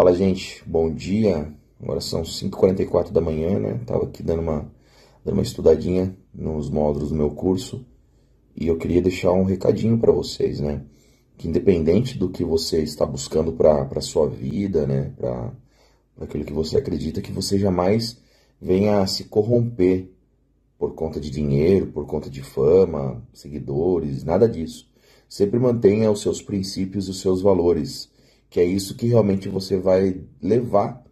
Fala, gente. Bom dia. Agora são 5h44 da manhã, né? Tava aqui dando uma, dando uma estudadinha nos módulos do meu curso. E eu queria deixar um recadinho para vocês, né? Que independente do que você está buscando para a sua vida, né? Para aquilo que você acredita, que você jamais venha a se corromper por conta de dinheiro, por conta de fama, seguidores, nada disso. Sempre mantenha os seus princípios e os seus valores que é isso que realmente você vai levar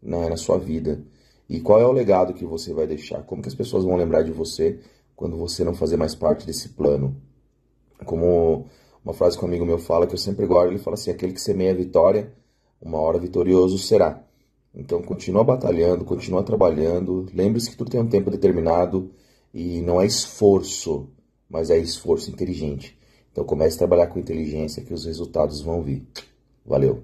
na, né, na sua vida. E qual é o legado que você vai deixar? Como que as pessoas vão lembrar de você quando você não fazer mais parte desse plano? Como uma frase que um amigo meu fala que eu sempre guardo, ele fala assim: aquele que semeia a vitória, uma hora vitorioso será. Então continua batalhando, continua trabalhando. Lembre-se que tudo tem um tempo determinado e não é esforço, mas é esforço inteligente. Então comece a trabalhar com inteligência que os resultados vão vir. Valeu!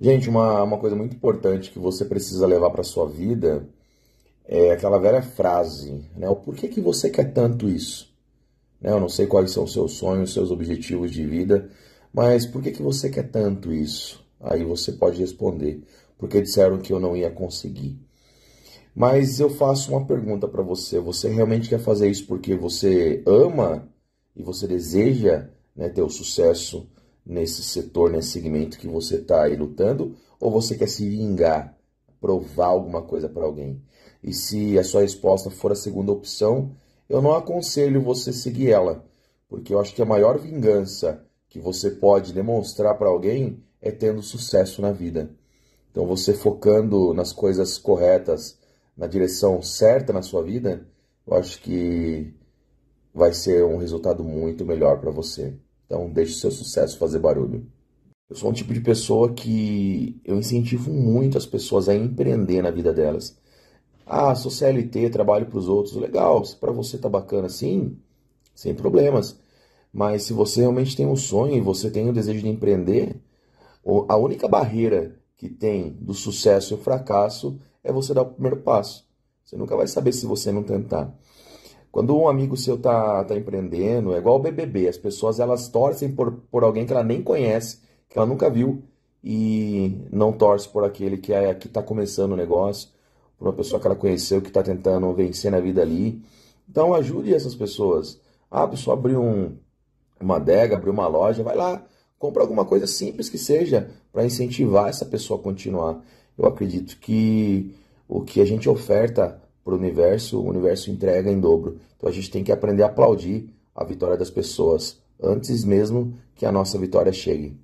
Gente, uma, uma coisa muito importante que você precisa levar para sua vida é aquela velha frase, né? O porquê que você quer tanto isso? Né? Eu não sei quais são os seus sonhos, seus objetivos de vida, mas por que, que você quer tanto isso? Aí você pode responder, porque disseram que eu não ia conseguir. Mas eu faço uma pergunta para você: você realmente quer fazer isso porque você ama e você deseja né, ter o sucesso? nesse setor, nesse segmento que você está aí lutando, ou você quer se vingar, provar alguma coisa para alguém. E se a sua resposta for a segunda opção, eu não aconselho você seguir ela, porque eu acho que a maior vingança que você pode demonstrar para alguém é tendo sucesso na vida. Então, você focando nas coisas corretas, na direção certa na sua vida, eu acho que vai ser um resultado muito melhor para você. Então, deixe seu sucesso fazer barulho. Eu sou um tipo de pessoa que eu incentivo muito as pessoas a empreender na vida delas. Ah, sou CLT, trabalho para os outros, legal. Se para você tá bacana, sim, sem problemas. Mas se você realmente tem um sonho e você tem o desejo de empreender, a única barreira que tem do sucesso e o fracasso é você dar o primeiro passo. Você nunca vai saber se você não tentar. Quando um amigo seu tá, tá empreendendo, é igual o BBB, as pessoas elas torcem por, por alguém que ela nem conhece, que ela nunca viu, e não torce por aquele que é que está começando o negócio, por uma pessoa que ela conheceu, que está tentando vencer na vida ali. Então ajude essas pessoas. Ah, a pessoa abriu um, uma adega, abriu uma loja, vai lá, compra alguma coisa simples que seja para incentivar essa pessoa a continuar. Eu acredito que o que a gente oferta para o universo, o universo entrega em dobro. Então a gente tem que aprender a aplaudir a vitória das pessoas antes mesmo que a nossa vitória chegue.